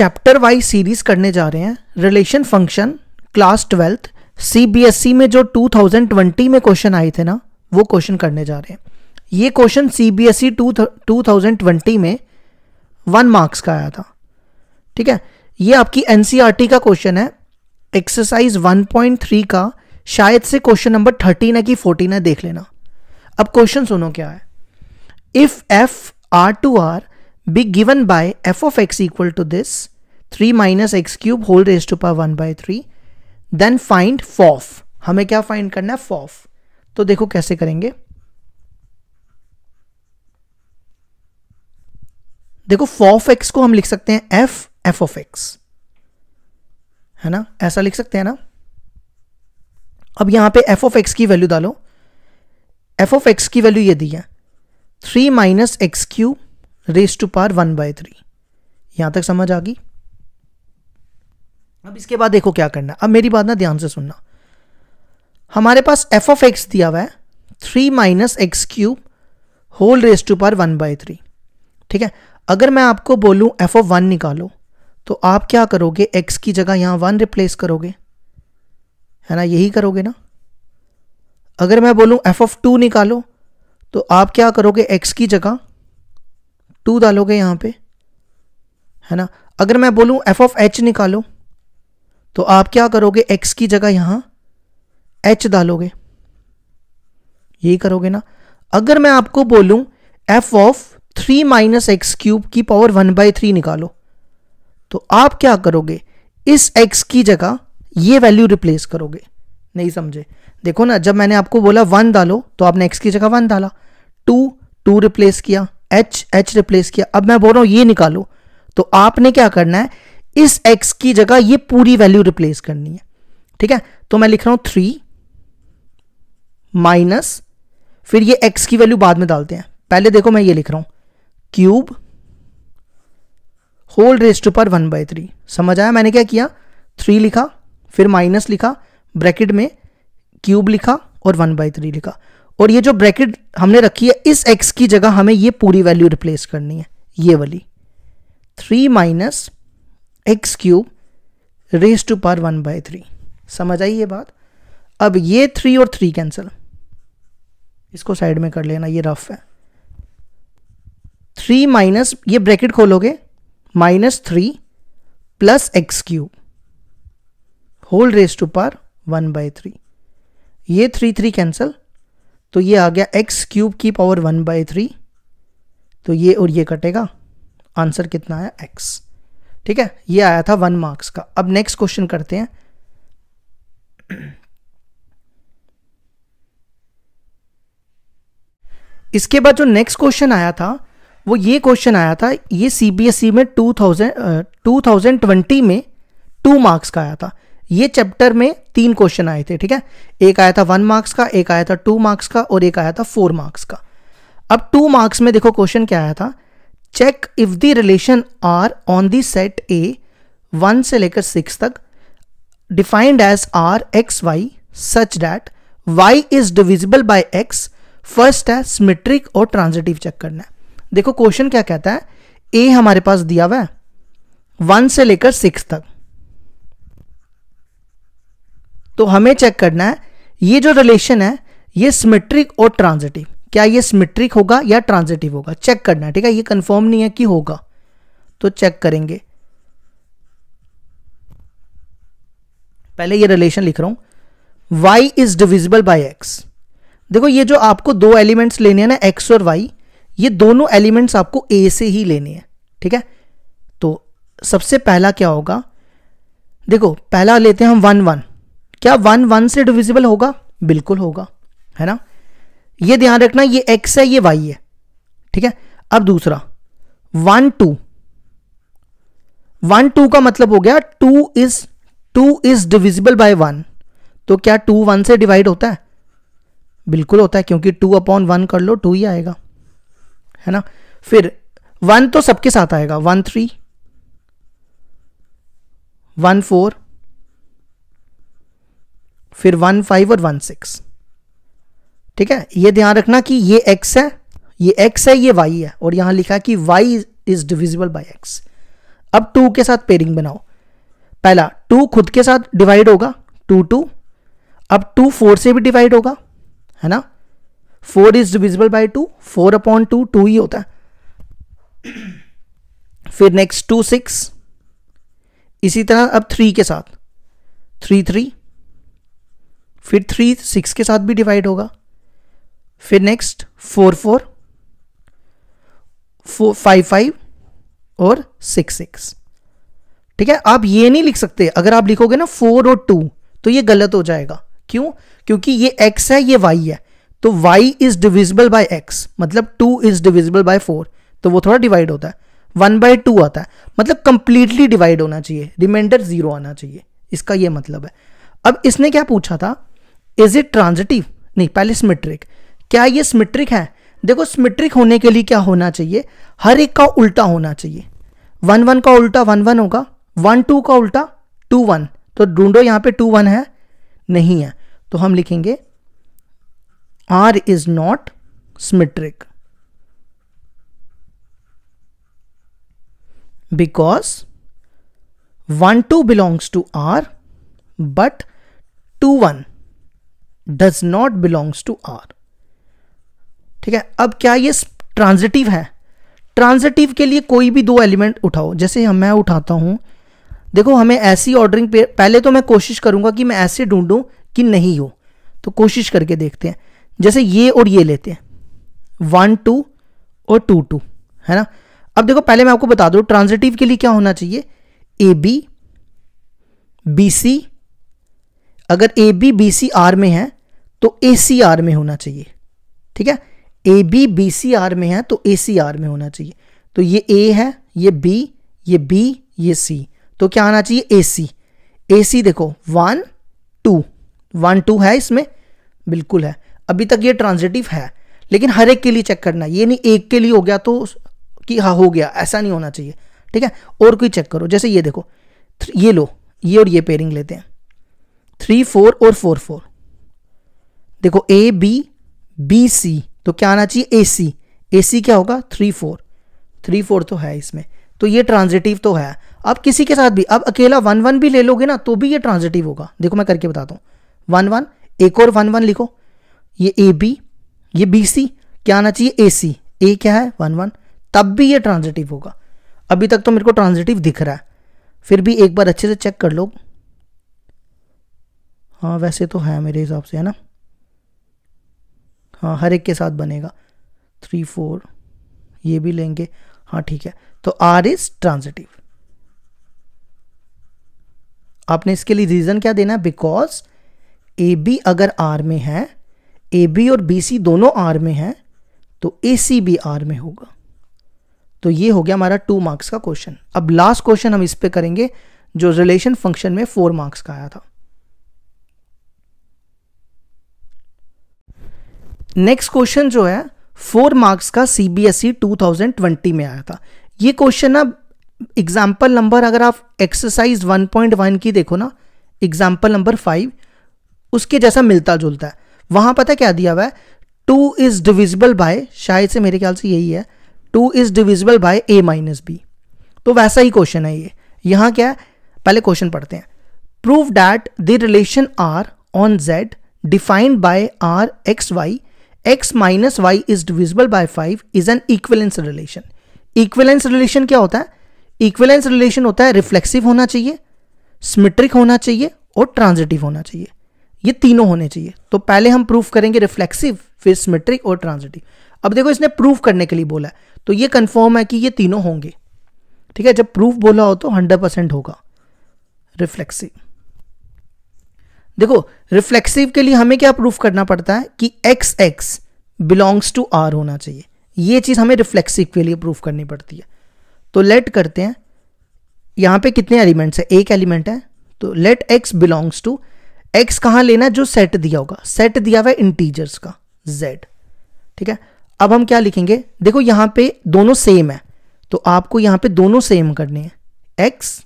chapter wise series करने जा रहे हैं relation function class twelfth CBSE में जो 2020 में क्वेश्चन आए थे ना वो क्वेश्चन करने जा रहे हैं ये क्वेश्चन सीबीएसई टू थाउजेंड में वन मार्क्स का आया था ठीक है ये आपकी एनसीईआरटी e का क्वेश्चन है एक्सरसाइज 1.3 का शायद से क्वेश्चन नंबर 13 है कि 14 है देख लेना अब क्वेश्चन सुनो क्या है if F R to R be given by f of x equal to this 3 minus x cube whole raised to power 1 by 3 then find फॉफ हमें क्या फाइंड करना है fof तो देखो कैसे करेंगे देखो फॉफ एक्स को हम लिख सकते हैं एफ एफ of एक्स है ना ऐसा लिख सकते हैं ना अब यहां पे एफ of एक्स की वैल्यू डालो एफ of एक्स की वैल्यू ये दी है three minus x cube raise to power one by three यहां तक समझ आ गई अब इसके बाद देखो क्या करना अब मेरी बात ना ध्यान से सुनना हमारे पास एफ ऑफ एक्स दिया हुआ है three minus X cube whole raise to power one by three ठीक है अगर मैं आपको बोलूं एफ ऑफ वन निकालो तो आप क्या करोगे एक्स की जगह यहां वन रिप्लेस करोगे है ना यही करोगे ना अगर मैं बोलूं एफ ऑफ टू निकालो तो आप क्या करोगे एक्स की जगह टू डालोगे यहाँ पे है ना अगर मैं बोलूँ एफ ऑफ एच निकालो तो आप क्या करोगे एक्स की जगह यहाँ एच डालोगे यही करोगे ना अगर मैं आपको बोलूँ F of three minus X cube की पावर वन बाई थ्री निकालो तो आप क्या करोगे इस एक्स की जगह ये वैल्यू रिप्लेस करोगे नहीं समझे देखो ना जब मैंने आपको बोला वन डालो तो आपने एक्स की जगह वन डाला टू टू रिप्लेस किया एच एच रिप्लेस किया अब मैं बोल रहा हूं ये निकालो तो आपने क्या करना है इस एक्स की जगह ये पूरी वैल्यू रिप्लेस करनी है ठीक है तो मैं लिख रहा हूं थ्री माइनस फिर ये एक्स की वैल्यू बाद में डालते हैं पहले देखो मैं ये लिख रहा हूं क्यूब होल रेस्ट पर वन बाई थ्री समझ आया मैंने क्या किया थ्री लिखा फिर माइनस लिखा ब्रैकेट में क्यूब लिखा और वन बाय थ्री लिखा और ये जो ब्रैकेट हमने रखी है इस एक्स की जगह हमें ये पूरी वैल्यू रिप्लेस करनी है ये वाली three minus X cube raise to power one by three समझ आई ये बात अब ये थ्री और थ्री कैंसिल इसको साइड में कर लेना ये रफ है थ्री माइनस ये ब्रैकेट खोलोगे minus three plus X cube whole raise to power one by three ये थ्री थ्री कैंसिल तो ये आ गया एक्स क्यूब की पावर वन बाई थ्री तो ये और ये कटेगा आंसर कितना आया एक्स ठीक है ये आया था वन मार्क्स का अब नेक्स्ट क्वेश्चन करते हैं इसके बाद जो नेक्स्ट क्वेश्चन आया था वो ये क्वेश्चन आया था ये सीबीएसई e में 2000 थाउजेंड 2020 में टू मार्क्स का आया था ये चैप्टर में तीन क्वेश्चन आए थे ठीक है एक आया था वन मार्क्स का एक आया था टू मार्क्स का और एक आया था फोर मार्क्स का अब टू मार्क्स में देखो क्वेश्चन क्या आया था check if the relation R on the set A one से लेकर सिक्स तक defined as R X Y such that Y is divisible by X first है सिमेट्रिक और ट्रांजिटिव चेक करना है देखो क्वेश्चन क्या कहता है ए हमारे पास दिया हुआ है वन से लेकर सिक्स तक तो हमें चेक करना है ये जो रिलेशन है ये सिमेट्रिक और ट्रांजिटिव क्या ये सिमेट्रिक होगा या ट्रांजिटिव होगा चेक करना है ठीक है ये कंफर्म नहीं है कि होगा तो चेक करेंगे पहले ये रिलेशन लिख रहा हूं Y is divisible by X देखो ये जो आपको दो एलिमेंट्स लेने हैं ना एक्स और वाई ये दोनों एलिमेंट्स आपको ए से ही लेने हैं ठीक है तो सबसे पहला क्या होगा देखो पहला लेते हैं हम वन वन क्या वन वन से डिविजिबल होगा बिल्कुल होगा है ना ये ध्यान रखना ये एक्स है ये वाई है ठीक है अब दूसरा वन टू वन टू का मतलब हो गया two is two is divisible by one तो क्या टू वन से डिवाइड होता है बिल्कुल होता है क्योंकि टू अपॉन वन कर लो टू ही आएगा है ना फिर वन तो सबके साथ आएगा वन थ्री वन फोर फिर वन फाइव और वन सिक्स ठीक है ये ध्यान रखना कि ये एक्स है ये एक्स है ये वाई है और यहां लिखा है कि Y is divisible by X अब टू के साथ पेयरिंग बनाओ पहला टू खुद के साथ डिवाइड होगा टू टू अब टू फोर से भी डिवाइड होगा है ना four is divisible by two four upon two two ही होता है फिर नेक्स्ट टू सिक्स इसी तरह अब थ्री के साथ थ्री थ्री फिर थ्री सिक्स के साथ भी डिवाइड होगा फिर next four four four five five और सिक्स सिक्स ठीक है आप ये नहीं लिख सकते अगर आप लिखोगे ना फोर और टू तो ये गलत हो जाएगा क्यों क्योंकि ये एक्स है ये वाई है तो y is divisible by x मतलब two is divisible by four तो वो थोड़ा डिवाइड होता है वन बाय टू आता है मतलब कंप्लीटली डिवाइड होना चाहिए रिमाइंडर जीरो आना चाहिए इसका ये मतलब है अब इसने क्या पूछा था इज इट ट्रांजिटिव नहीं पहले स्मिट्रिक क्या ये स्मिट्रिक है देखो स्मिट्रिक होने के लिए क्या होना चाहिए हर एक का उल्टा होना चाहिए वन वन का उल्टा वन वन होगा वन टू का उल्टा टू वन तो ढूंढो यहां पे टू वन है नहीं है तो हम लिखेंगे R is not symmetric because one two belongs to R but two one does not belongs to R ठीक है अब क्या ये ट्रांजिटिव है ट्रांजिटिव के लिए कोई भी दो एलिमेंट उठाओ जैसे हम मैं उठाता हूं देखो हमें ऐसी ऑर्डरिंग पहले तो मैं कोशिश करूंगा कि मैं ऐसे ढूंढूं कि नहीं हो तो कोशिश करके देखते हैं जैसे ये और ये लेते हैं वन टू और टू टू है ना अब देखो पहले मैं आपको बता दू ट्रांजिटिव के लिए क्या होना चाहिए ए बी बी सी अगर A B B C R में है तो ए सी आर में होना चाहिए ठीक है A B B C R में है तो ए सी आर में होना चाहिए तो ये ए है ये बी ये बी ये सी तो क्या आना चाहिए ए सी ए सी देखो वन टू वन टू है इसमें बिल्कुल है अभी तक ये ट्रांजिटिव है लेकिन हर एक के लिए चेक करना है ये नहीं एक के लिए हो गया तो कि हाँ हो गया ऐसा नहीं होना चाहिए ठीक है और कोई चेक करो जैसे ये देखो ये लो ये और ये पेयरिंग लेते हैं थ्री फोर और फोर फोर देखो ए बी बी सी तो क्या आना चाहिए ए सी ए सी क्या होगा थ्री फोर थ्री फोर तो है इसमें तो ये ट्रांजिटिव तो है अब किसी के साथ भी अब अकेला वन वन भी ले लोगे ना तो भी ये ट्रांजिटिव होगा देखो मैं करके बताता हूँ वन वन एक और वन वन लिखो ये ए बी ये बी सी क्या आना चाहिए ए सी ए क्या है वन वन तब भी ये ट्रांजिटिव होगा अभी तक तो मेरे को ट्रांजिटिव दिख रहा है फिर भी एक बार अच्छे से चेक कर लो हाँ वैसे तो है मेरे हिसाब से है ना हाँ हर एक के साथ बनेगा थ्री फोर ये भी लेंगे हाँ ठीक है तो आर इज ट्रांजिटिव आपने इसके लिए रीजन क्या देना है बिकॉज ए बी अगर आर में है ए बी और बी सी दोनों आर में है तो ए सी भी आर में होगा तो ये हो गया हमारा टू मार्क्स का क्वेश्चन अब लास्ट क्वेश्चन हम इस पे करेंगे जो रिलेशन फंक्शन में फोर मार्क्स का आया था नेक्स्ट क्वेश्चन जो है फोर मार्क्स का C B S E two thousand twenty में आया था ये क्वेश्चन अब एग्जाम्पल नंबर अगर आप एक्सरसाइज वन पॉइंट वन की देखो ना एग्जाम्पल नंबर फाइव उसके जैसा मिलता जुलता है वहां पता क्या दिया हुआ है टू इज़ डिविजिबल बाय शायद से मेरे ख्याल से यही है two is divisible by A minus B तो वैसा ही क्वेश्चन है ये यहां क्या है पहले क्वेश्चन पढ़ते हैं prove that the relation R on Z defined by R X Y X minus Y is divisible by five is an equivalence relation equivalence relation क्या होता है इक्वेलेंस रिलेशन होता है रिफ्लेक्सिव होना चाहिए स्मिट्रिक होना चाहिए और ट्रांजिटिव होना चाहिए ये तीनों होने चाहिए तो पहले हम प्रूफ करेंगे रिफ्लेक्सिव फिर स्मिट्रिक और ट्रांजिटिव अब देखो इसने प्रूफ करने के लिए बोला है तो ये कन्फर्म है कि ये तीनों होंगे ठीक है जब प्रूफ बोला हो तो हंड्रेड परसेंट होगा रिफ्लेक्सिव देखो रिफ्लेक्सिव के लिए हमें क्या प्रूफ करना पड़ता है कि X X belongs to R होना चाहिए ये चीज़ हमें रिफ्लेक्सिव के लिए प्रूफ करनी पड़ती है तो लेट करते हैं यहां पे कितने एलिमेंट्स है एक एलिमेंट है तो let X belongs to X कहां लेना है जो सेट दिया होगा सेट दिया हुआ इंटीजर्स का जेड ठीक है अब हम क्या लिखेंगे देखो यहां पे दोनों सेम है तो आपको यहां पे दोनों सेम करने हैं एक्स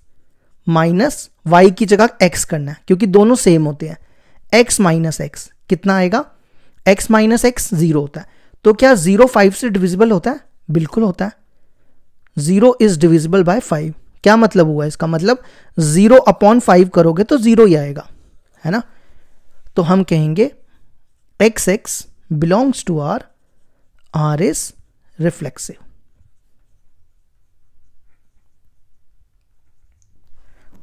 माइनस वाई की जगह एक्स करना है क्योंकि दोनों सेम होते हैं एक्स माइनस एक्स कितना आएगा एक्स माइनस एक्स जीरो होता है तो क्या जीरो फाइव से डिविजिबल होता है बिल्कुल होता है zero is divisible by five क्या मतलब हुआ इसका मतलब जीरो अपॉन फाइव करोगे तो जीरो ही आएगा है ना तो हम कहेंगे X X belongs to R R is reflexive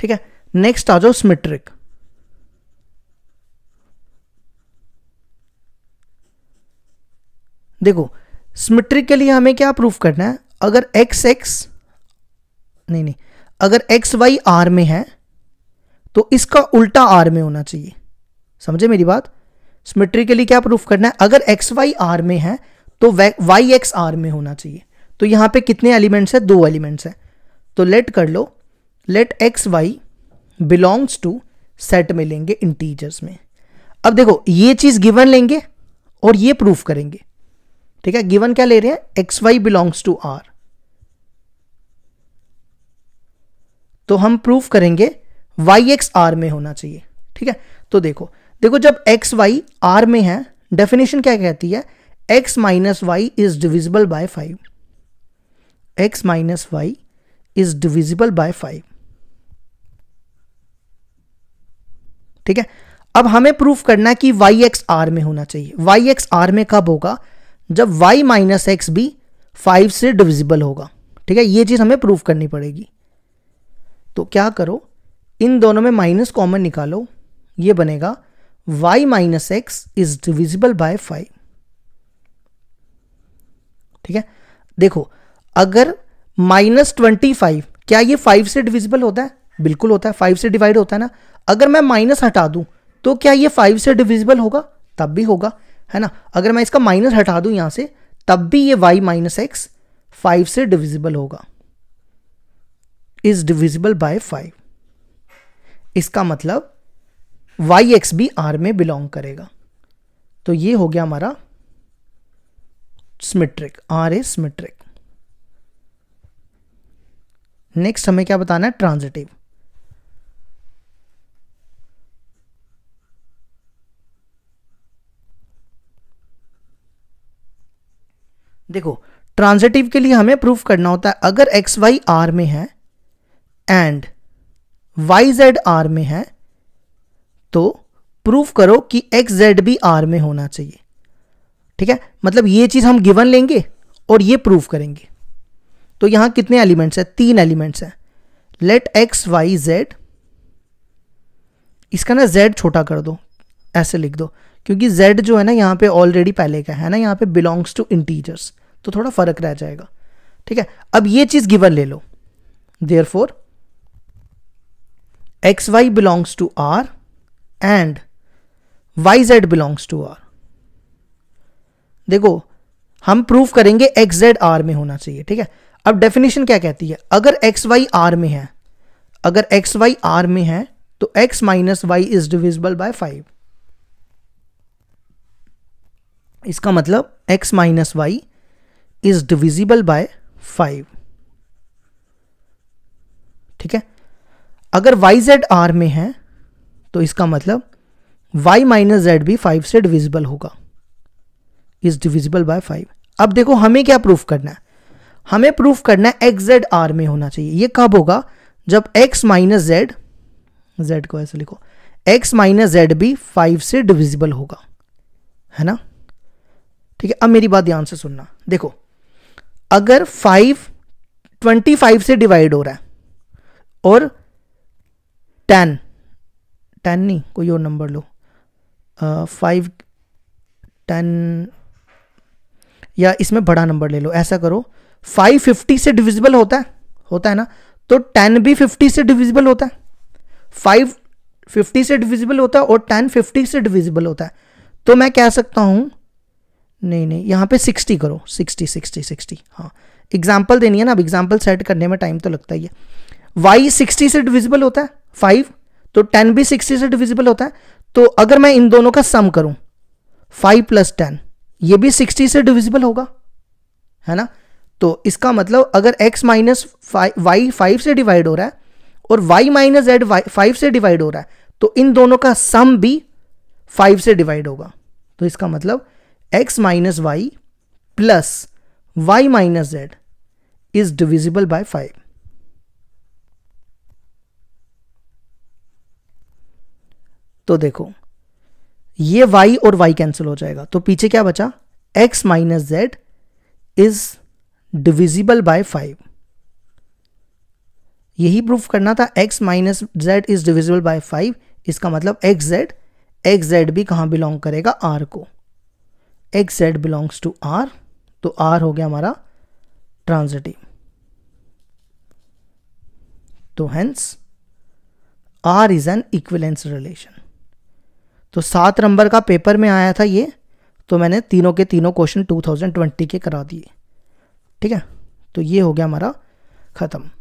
ठीक है नेक्स्ट आ जाओ सिमेट्रिक देखो सिमेट्रिक के लिए हमें क्या प्रूफ करना है अगर एक्स एक्स नहीं नहीं अगर एक्स वाई आर में है तो इसका उल्टा आर में होना चाहिए समझे मेरी बात सिमेट्रिक के लिए क्या प्रूफ करना है अगर एक्स वाई आर में है तो वाई एक्स आर में होना चाहिए तो यहां पे कितने एलिमेंट्स है दो एलिमेंट्स हैं तो लेट कर लो let X Y belongs to set में लेंगे इंटीजर्स में अब देखो ये चीज गिवन लेंगे और ये प्रूफ करेंगे ठीक है गिवन क्या ले रहे हैं X Y belongs to R तो हम प्रूफ करेंगे वाई एक्स आर में होना चाहिए ठीक है तो देखो देखो जब एक्स वाई आर में है डेफिनेशन क्या कहती है X minus Y is divisible by five X minus Y is divisible by five ठीक है अब हमें प्रूफ करना है कि वाई एक्स आर में होना चाहिए वाई एक्स आर में कब होगा जब वाई माइनस एक्स भी फाइव से डिविजिबल होगा ठीक है ये चीज़ हमें प्रूफ करनी पड़ेगी तो क्या करो इन दोनों में माइनस कॉमन निकालो ये बनेगा Y minus X is divisible by five ठीक है देखो अगर माइनस ट्वेंटी फाइव क्या ये फाइव से डिविजिबल होता है बिल्कुल होता है फाइव से डिवाइड होता है ना अगर मैं माइनस हटा दूं तो क्या ये फाइव से डिविजिबल होगा तब भी होगा है ना अगर मैं इसका माइनस हटा दूं यहां से तब भी ये वाई माइनस एक्स फाइव से डिविजिबल होगा इज डिविजिबल बाय फाइव इसका मतलब वाई एक्स भी आर में बिलोंग करेगा तो ये हो गया हमारा symmetric R a symmetric next हमें क्या बताना है ट्रांजिटिव देखो ट्रांजेटिव के लिए हमें प्रूफ करना होता है अगर एक्स वाई आर में है एंड वाई जेड आर में है तो प्रूफ करो कि एक्स जेड भी आर में होना चाहिए ठीक है मतलब ये चीज़ हम गिवन लेंगे और ये प्रूफ करेंगे तो यहां कितने एलिमेंट्स हैं तीन एलिमेंट्स हैं लेट एक्स वाई जेड इसका ना जेड छोटा कर दो ऐसे लिख दो क्योंकि जेड जो है ना यहां पे ऑलरेडी पहले का है ना यहां पे बिलोंग्स टू इंटीजर्स तो थोड़ा फर्क रह जाएगा ठीक है अब ये चीज गिवन ले लो therefore X Y belongs to R and Y Z belongs to R देखो हम प्रूफ करेंगे एक्स जेड आर में होना चाहिए ठीक है अब डेफिनेशन क्या कहती है अगर एक्स वाई आर में है अगर एक्स वाई आर में है तो X minus Y is divisible by five इसका मतलब X minus Y is divisible by five ठीक है अगर वाई जेड आर में है तो इसका मतलब वाई माइनस जेड भी फाइव से डिविजिबल होगा इज डिविजिबल बाय फाइव अब देखो हमें क्या प्रूफ करना है हमें प्रूफ करना है एक्स जेड आर में होना चाहिए ये कब होगा जब एक्स माइनस जेड जेड को ऐसे लिखो एक्स माइनस जेड भी फाइव से डिविजिबल होगा है ना ठीक है अब मेरी बात ध्यान से सुनना देखो अगर फाइव ट्वेंटी फाइव से डिवाइड हो रहा है और टेन टेन नहीं कोई और नंबर लो फाइव टेन या इसमें बड़ा नंबर ले लो ऐसा करो फाइव फिफ्टी से डिविजिबल होता है होता है ना तो टेन भी फिफ्टी से डिविजिबल होता है फाइव फिफ्टी से डिविजिबल होता है और टेन फिफ्टी से डिविजिबल होता है तो मैं कह सकता हूँ नहीं नहीं यहाँ पे सिक्सटी करो सिक्सटी सिक्सटी सिक्सटी हाँ एग्जाम्पल देनी है ना अब एग्जाम्पल सेट करने में टाइम तो लगता ही है वाई सिक्सटी से डिविजिबल होता है फाइव तो टेन भी सिक्सटी से डिविजिबल होता है तो अगर मैं इन दोनों का सम करूं फाइव प्लस टेन ये भी सिक्सटी से डिविजिबल होगा है ना तो इसका मतलब अगर x माइनस वाई फाइव से डिवाइड हो रहा है और y माइनस जेड फाइव से डिवाइड हो रहा है तो इन दोनों का सम भी फाइव से डिवाइड होगा तो इसका मतलब X minus Y plus Y minus Z is divisible by five तो देखो ये y और y कैंसिल हो जाएगा तो पीछे क्या बचा x minus Z is divisible by five यही प्रूफ करना था x minus Z is divisible by five इसका मतलब एक्स जेड एक्स जेड भी कहां बिलोंग करेगा r को X Z belongs to R तो आर हो गया हमारा ट्रांजिटिव तो hence R is an equivalence relation तो सात नंबर का पेपर में आया था ये तो मैंने तीनों के तीनों क्वेश्चन 2020 के करा दिए ठीक है तो ये हो गया हमारा ख़त्म